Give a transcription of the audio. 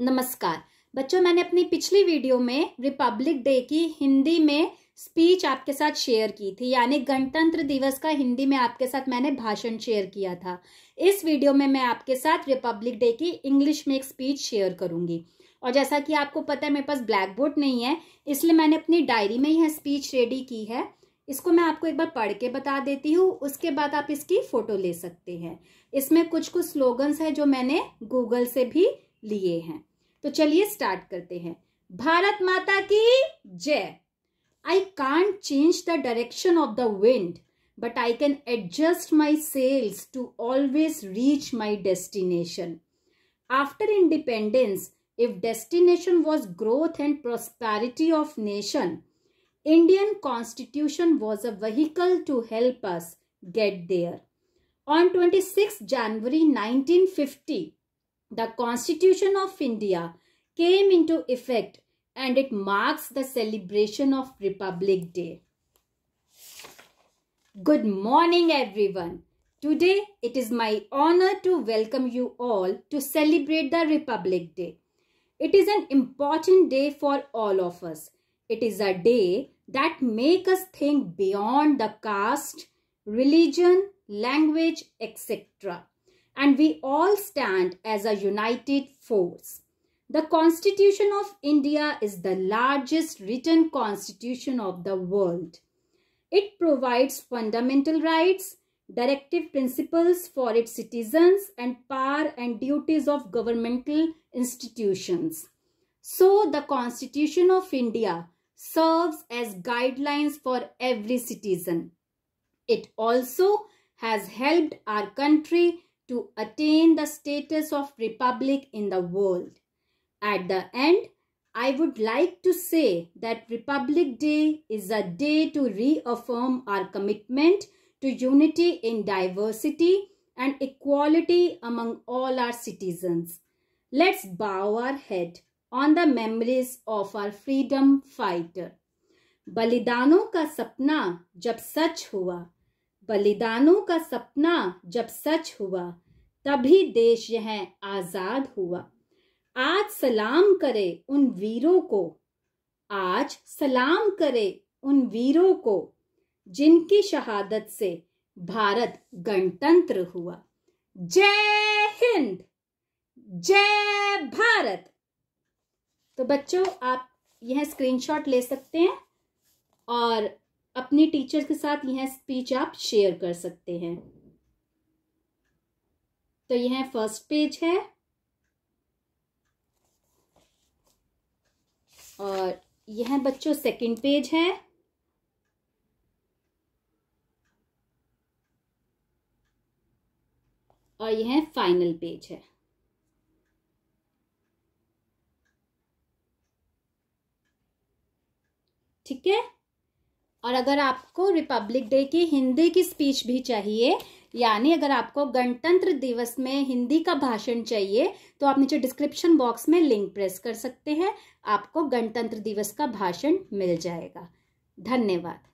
नमस्कार बच्चों मैंने अपनी पिछली वीडियो में रिपब्लिक डे की हिंदी में स्पीच आपके साथ शेयर की थी यानी गणतंत्र दिवस का हिंदी में आपके साथ मैंने भाषण शेयर किया था इस वीडियो में मैं आपके साथ रिपब्लिक डे की इंग्लिश में एक स्पीच शेयर करूंगी और जैसा कि आपको पता है मेरे पास ब्लैक बोर्ड नहीं है इसलिए मैंने अपनी डायरी में यह स्पीच रेडी की है इसको मैं आपको एक बार पढ़ के बता देती हूँ उसके बाद आप इसकी फोटो ले सकते हैं इसमें कुछ कुछ स्लोगन्स है जो मैंने गूगल से भी लिए हैं तो चलिए स्टार्ट करते हैं भारत माता की जय I can't change the direction of the wind but I can adjust my sails to always reach my destination after independence if destination was growth and prosperity of nation indian constitution was a vehicle to help us get there on 26 january 1950 The Constitution of India came into effect and it marks the celebration of Republic Day. Good morning everyone. Today it is my honor to welcome you all to celebrate the Republic Day. It is an important day for all of us. It is a day that make us think beyond the caste, religion, language, etc and we all stand as a united force. The Constitution of India is the largest written constitution of the world. It provides fundamental rights, directive principles for its citizens and power and duties of governmental institutions. So the Constitution of India serves as guidelines for every citizen. It also has helped our country to attain the status of republic in the world. At the end, I would like to say that Republic Day is a day to reaffirm our commitment to unity in diversity and equality among all our citizens. Let's bow our head on the memories of our freedom fighter. बलिदानों ka sapna jab sach hua. बलिदानों का सपना जब सच हुआ तभी देश यह आजाद हुआ आज सलाम करे उन वीरों को आज सलाम करे उन वीरों को जिनकी शहादत से भारत गणतंत्र हुआ जय हिंद जय भारत तो बच्चों आप यह स्क्रीनशॉट ले सकते हैं और अपने टीचर के साथ यह स्पीच आप शेयर कर सकते हैं तो यह फर्स्ट पेज है और यह बच्चों सेकंड पेज है और यह फाइनल पेज है ठीक है और अगर आपको रिपब्लिक डे की हिंदी की स्पीच भी चाहिए यानी अगर आपको गणतंत्र दिवस में हिंदी का भाषण चाहिए तो आप नीचे डिस्क्रिप्शन बॉक्स में लिंक प्रेस कर सकते हैं आपको गणतंत्र दिवस का भाषण मिल जाएगा धन्यवाद